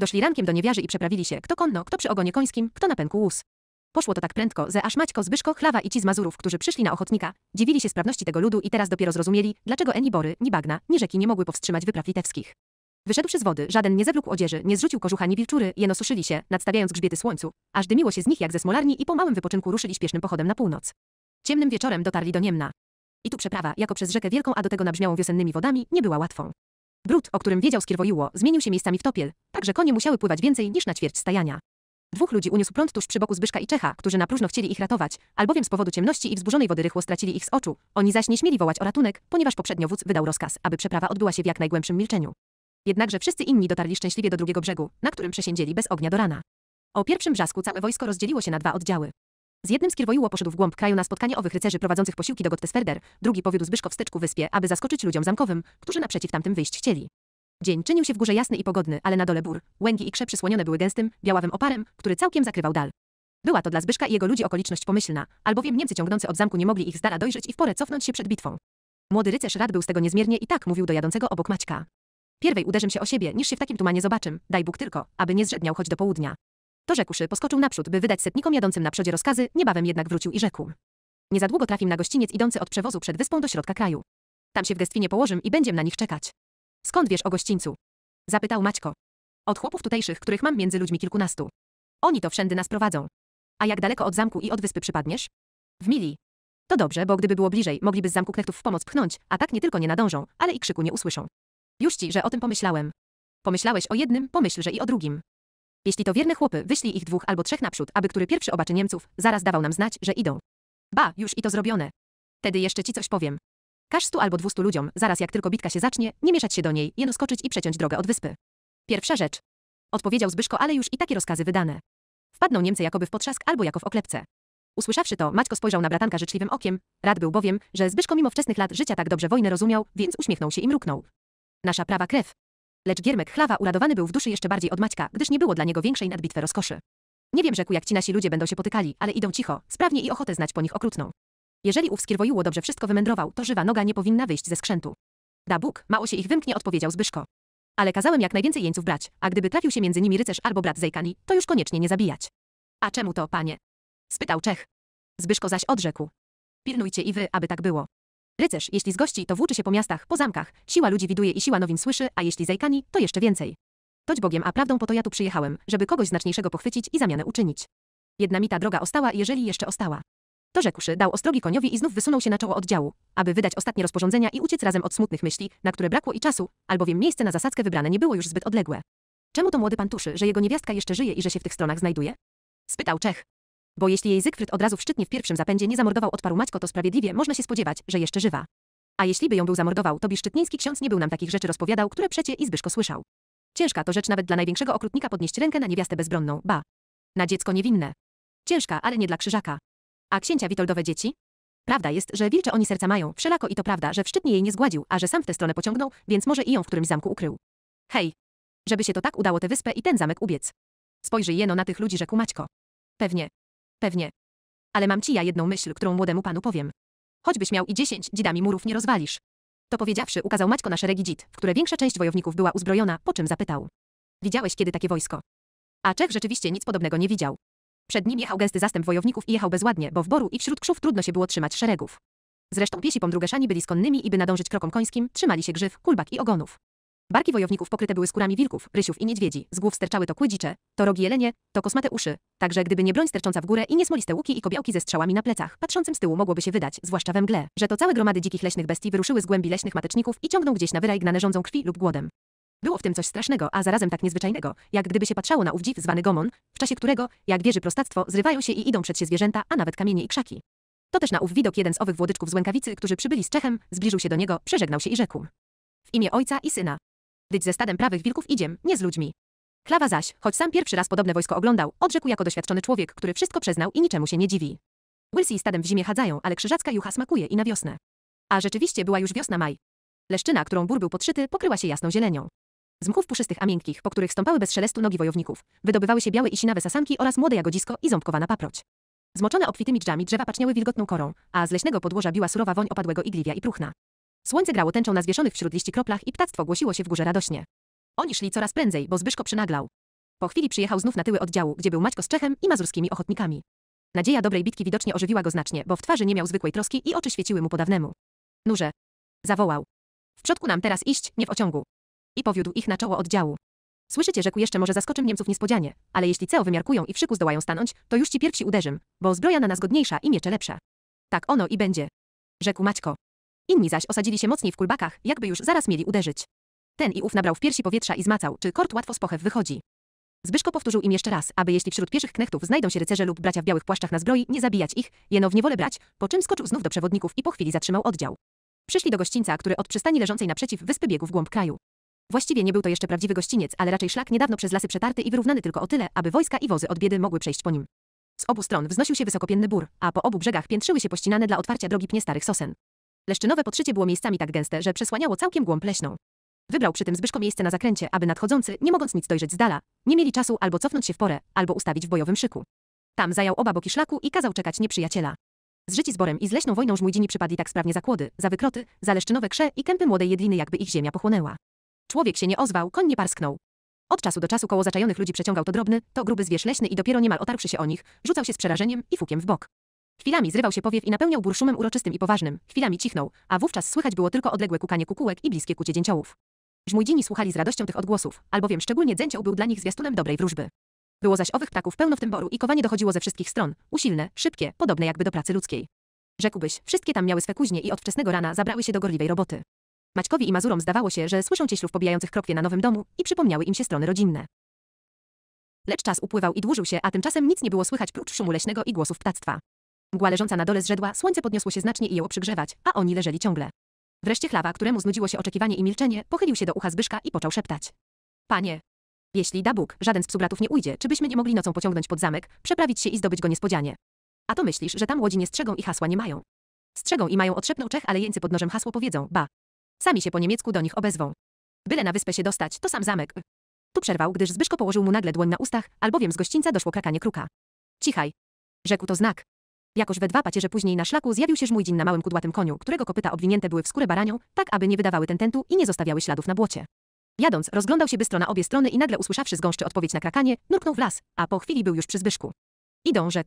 Doszli rankiem do niewiarzy i przeprawili się, kto konno, kto przy ogonie końskim, kto na pęku łus. Poszło to tak prędko, że aż Maćko, Zbyszko, Chlawa i ci z Mazurów, którzy przyszli na ochotnika, dziwili się sprawności tego ludu i teraz dopiero zrozumieli, dlaczego ani bory, ni bagna, ni rzeki nie mogły powstrzymać wypraw litewskich. Wyszedłszy z wody, żaden nie zewlókł odzieży, nie zrzucił kożucha ni wilczury, jeno suszyli się, nadstawiając grzbiety słońcu, aż dymiło się z nich jak ze smolarni i po małym wypoczynku ruszyli śpiesznym pochodem na północ. Ciemnym wieczorem dotarli do Niemna. I tu przeprawa, jako przez rzekę wielką, a do tego nabrzmiałą wiosennymi wodami, nie była łatwą. Brud, o którym wiedział skierwoiło, zmienił się miejscami w topiel, tak że konie musiały pływać więcej niż na ćwierć stajania. Dwóch ludzi uniósł prąd tuż przy boku Zbyszka i Czecha, którzy na próżno chcieli ich ratować, albowiem z powodu ciemności i wzburzonej wody rychło stracili ich z oczu. Oni zaś nie śmieli wołać o ratunek, ponieważ poprzednio wódz wydał rozkaz, aby przeprawa odbyła się w jak najgłębszym milczeniu. Jednakże wszyscy inni dotarli szczęśliwie do drugiego brzegu, na którym przesiędzieli bez ognia do rana. O pierwszym brzasku całe wojsko rozdzieliło się na dwa oddziały. Z jednym z Kirwoiło poszedł w głąb kraju na spotkanie owych rycerzy prowadzących posiłki do Gottesferder, drugi powiódł Zbyszko w steczku wyspie, aby zaskoczyć ludziom zamkowym, którzy naprzeciw tamtym wyjść chcieli. Dzień czynił się w górze jasny i pogodny, ale na dole bór, łęgi i krze przysłonione były gęstym, białawym oparem, który całkiem zakrywał dal. Była to dla Zbyszka i jego ludzi okoliczność pomyślna, albowiem Niemcy ciągnący od zamku nie mogli ich z dala dojrzeć i w porę cofnąć się przed bitwą. Młody rycerz rad był z tego niezmiernie i tak mówił do jadącego obok Maćka. Pierwej uderzę się o siebie, niż się w takim tumanie zobaczym, daj Bóg tylko, aby nie zrzedniał choć do południa. To rzekłszy, poskoczył naprzód, by wydać setnikom jadącym na przodzie rozkazy, niebawem jednak wrócił i rzekł. Niezadługo trafił na gościniec idący od przewozu przed wyspą do środka kraju. Tam się w gestwinie położym i będziem na nich czekać. Skąd wiesz o gościńcu? Zapytał Maćko. Od chłopów tutejszych, których mam między ludźmi kilkunastu. Oni to wszędy nas prowadzą. A jak daleko od zamku i od wyspy przypadniesz? W mili. To dobrze, bo gdyby było bliżej, mogliby z zamku knechtów w pomoc pchnąć, a tak nie tylko nie nadążą, ale i krzyku nie usłyszą. Już ci, że o tym pomyślałem. Pomyślałeś o jednym, pomyśl, że i o drugim. Jeśli to wierne chłopy, wyślij ich dwóch albo trzech naprzód, aby który pierwszy obaczy Niemców, zaraz dawał nam znać, że idą. Ba, już i to zrobione. Tedy jeszcze ci coś powiem. Każ stu albo dwustu ludziom, zaraz jak tylko bitka się zacznie, nie mieszać się do niej, jeno skoczyć i przeciąć drogę od wyspy. Pierwsza rzecz. Odpowiedział Zbyszko, ale już i takie rozkazy wydane. Wpadną Niemcy jakoby w potrzask albo jako w oklepce. Usłyszawszy to, Maćko spojrzał na bratanka życzliwym okiem. Rad był bowiem, że Zbyszko mimo wczesnych lat życia tak dobrze wojnę rozumiał, więc uśmiechnął się i mruknął. Nasza prawa krew. Lecz Giermek Chlawa uradowany był w duszy jeszcze bardziej od Maćka, gdyż nie było dla niego większej nadbitwy rozkoszy. Nie wiem rzekł jak ci nasi ludzie będą się potykali, ale idą cicho, sprawnie i ochotę znać po nich okrutną. Jeżeli ów skierwojuło dobrze wszystko wymędrował, to żywa noga nie powinna wyjść ze skrzętu. Da Bóg, mało się ich wymknie odpowiedział Zbyszko. Ale kazałem jak najwięcej jeńców brać, a gdyby trafił się między nimi rycerz albo brat Zejkani, to już koniecznie nie zabijać. A czemu to, panie? Spytał Czech. Zbyszko zaś odrzekł. Pilnujcie i wy, aby tak było. Rycerz, jeśli z gości, to włóczy się po miastach, po zamkach. Siła ludzi widuje i siła nowin słyszy, a jeśli zajkani, to jeszcze więcej. Toć Bogiem, a prawdą po to ja tu przyjechałem, żeby kogoś znaczniejszego pochwycić i zamianę uczynić. Jedna mi ta droga ostała, jeżeli jeszcze ostała. To rzekłszy, dał ostrogi koniowi i znów wysunął się na czoło oddziału, aby wydać ostatnie rozporządzenia i uciec razem od smutnych myśli, na które brakło i czasu, albowiem miejsce na zasadzkę wybrane nie było już zbyt odległe. Czemu to młody pan tuszy, że jego niewiastka jeszcze żyje i że się w tych stronach znajduje? Spytał Czech. Bo jeśli jej Zygfryd od razu w szczytnie w pierwszym zapędzie nie zamordował odparł Maćko, to sprawiedliwie można się spodziewać, że jeszcze żywa. A jeśli by ją był zamordował, to by ksiądz nie był nam takich rzeczy rozpowiadał, które przecie i Zbyszko słyszał. Ciężka to rzecz nawet dla największego okrutnika podnieść rękę na niewiastę bezbronną, ba. Na dziecko niewinne. Ciężka, ale nie dla krzyżaka. A księcia Witoldowe dzieci? Prawda jest, że wilcze oni serca mają, wszelako i to prawda, że w jej nie zgładził, a że sam w tę stronę pociągnął, więc może i ją w którymś zamku ukrył. Hej! Żeby się to tak udało tę wyspę i ten zamek ubiec. Spojrzyj jeno na tych ludzi, rzekł Maćko. Pewnie. Pewnie. Ale mam ci ja jedną myśl, którą młodemu panu powiem. Choćbyś miał i dziesięć dzidami murów nie rozwalisz. To powiedziawszy, ukazał Maćko na szeregi dzid, w które większa część wojowników była uzbrojona, po czym zapytał. Widziałeś kiedy takie wojsko? A Czech rzeczywiście nic podobnego nie widział. Przed nim jechał gęsty zastęp wojowników i jechał bezładnie, bo w boru i wśród krzów trudno się było trzymać szeregów. Zresztą piesi pomdrugeszani byli skonnymi i by nadążyć krokom końskim, trzymali się grzyw, kulbak i ogonów. Barki wojowników pokryte były skórami wilków, rysiów i niedźwiedzi, z głów sterczały to kły to rogi jelenie, to kosmate uszy, także gdyby nie broń stercząca w górę i smoliste łuki i kobiałki ze strzałami na plecach, patrzącym z tyłu mogłoby się wydać, zwłaszcza we mgle, że to całe gromady dzikich leśnych bestii wyruszyły z głębi leśnych mateczników i ciągną gdzieś na wyraj gnane rządzą krwi lub głodem. Było w tym coś strasznego, a zarazem tak niezwyczajnego, jak gdyby się patrzało na ów dziw zwany gomon, w czasie którego, jak wieży prostactwo, zrywają się i idą przed się zwierzęta, a nawet kamienie i krzaki. To też na ów widok jeden z owych włodyczków z Łękawicy, którzy przybyli z Czechem, zbliżył się do niego, przeżegnał się i rzekł. W imię Ojca i Syna Dyć ze stadem prawych wilków idziem, nie z ludźmi. Klawa zaś, choć sam pierwszy raz podobne wojsko oglądał, odrzekł jako doświadczony człowiek, który wszystko przeznał i niczemu się nie dziwi. Wilsi stadem w zimie chadzają, ale krzyżacka jucha smakuje i na wiosnę. A rzeczywiście była już wiosna maj. Leszczyna, którą bór był podszyty, pokryła się jasną zielenią. Z mchów puszystych a miękkich, po których stąpały bez szelestu nogi wojowników, wydobywały się białe i sinawe sasanki oraz młode jagodzisko i ząbkowana paproć. Zmoczone obfitymi drzami drzewa paczniały wilgotną korą, a z leśnego podłoża biła surowa woń opadłego igliwia i próchna. Słońce grało tęczą na zwieszonych wśród liści kroplach i ptactwo głosiło się w górze radośnie. Oni szli coraz prędzej, bo Zbyszko przynaglał. Po chwili przyjechał znów na tyły oddziału, gdzie był Maćko z Czechem i mazurskimi ochotnikami. Nadzieja dobrej bitki widocznie ożywiła go znacznie, bo w twarzy nie miał zwykłej troski i oczy świeciły mu podawnemu. Nurze. Zawołał. W przodku nam teraz iść, nie w ociągu. I powiódł ich na czoło oddziału. Słyszycie, rzekł jeszcze może zaskoczym Niemców niespodzianie, ale jeśli CEO wymiarkują i w szyku zdołają stanąć, to już ci pierwsi uderzym, bo zbroja na nas godniejsza i miecze lepsze. Tak ono i będzie. Rzekł Maćko. Inni zaś osadzili się mocniej w kulbakach, jakby już zaraz mieli uderzyć. Ten i ów nabrał w piersi powietrza i zmacał, czy kort łatwo z pochew wychodzi. Zbyszko powtórzył im jeszcze raz, aby jeśli wśród pieszych knechtów znajdą się rycerze lub bracia w białych płaszczach na zbroi, nie zabijać ich, jeno w niewolę brać, po czym skoczył znów do przewodników i po chwili zatrzymał oddział. Przyszli do gościńca, który od przystani leżącej naprzeciw wyspy biegł w głąb kraju. Właściwie nie był to jeszcze prawdziwy gościniec, ale raczej szlak niedawno przez lasy przetarty i wyrównany tylko o tyle, aby wojska i wozy od biedy mogły przejść po nim. Z obu stron wznosił się wysokopienny bór, a po obu brzegach piętrzyły się pościnane dla otwarcia drogi pnie starych sosen. Leszczynowe podszycie było miejscami tak gęste, że przesłaniało całkiem głąb leśną. Wybrał przy tym Zbyszko miejsce na zakręcie, aby nadchodzący, nie mogąc nic dojrzeć z dala, nie mieli czasu albo cofnąć się w porę, albo ustawić w bojowym szyku. Tam zajął oba boki szlaku i kazał czekać nieprzyjaciela. Z życi zborem i z leśną wojną żmójdzini przypadli tak sprawnie za kłody, za wykroty, za leszczynowe krze i kępy młodej jedliny jakby ich ziemia pochłonęła. Człowiek się nie ozwał, koń nie parsknął. Od czasu do czasu koło zaczajonych ludzi przeciągał to drobny, to gruby zwierz leśny i dopiero niemal otarłszy się o nich, rzucał się z przerażeniem i fukiem w bok. Chwilami zrywał się powiew i napełniał gór szumem uroczystym i poważnym, chwilami cichnął, a wówczas słychać było tylko odległe kukanie kukułek i bliskie kucie dzięciołów. Żmudzini słuchali z radością tych odgłosów, albowiem szczególnie dzęcioł był dla nich zwiastunem dobrej wróżby. Było zaś owych ptaków pełno w tym boru i kowanie dochodziło ze wszystkich stron, usilne, szybkie, podobne jakby do pracy ludzkiej. Rzekłbyś, wszystkie tam miały swe kuźnie i od wczesnego rana zabrały się do gorliwej roboty. Maćkowi i Mazurom zdawało się, że słyszą cieślów pobijających kropie na nowym domu i przypomniały im się strony rodzinne. Lecz czas upływał i dłużył się, a tymczasem nic nie było słychać prócz szumu leśnego i głosów ptactwa. Mgła leżąca na dole zrzedła, słońce podniosło się znacznie i jęło przygrzewać, a oni leżeli ciągle. Wreszcie Chlawa, któremu znudziło się oczekiwanie i milczenie, pochylił się do ucha Zbyszka i począł szeptać. Panie, jeśli da Bóg, żaden z psubratów nie ujdzie, czy byśmy nie mogli nocą pociągnąć pod zamek, przeprawić się i zdobyć go niespodzianie? A to myślisz, że tam łodzi nie strzegą i hasła nie mają? Strzegą i mają otrzepną Czech, ale jeńcy pod nożem hasło powiedzą, ba. Sami się po niemiecku do nich obezwą. Byle na wyspę się dostać, to sam zamek. Tu przerwał, gdyż Zbyszko położył mu nagle dłoń na ustach, albowiem z gościńca doszło krakanie kruka. Cichaj. Rzekł to znak. Jakoś we dwa pacierze później na szlaku zjawił się żmójdzin na małym kudłatym koniu, którego kopyta obwinięte były w skórę baranią, tak aby nie wydawały tententu i nie zostawiały śladów na błocie. Jadąc, rozglądał się bystro na obie strony i nagle usłyszawszy z gąszczy odpowiedź na krakanie, nurknął w las, a po chwili był już przy Zbyszku. Idą, rzekł.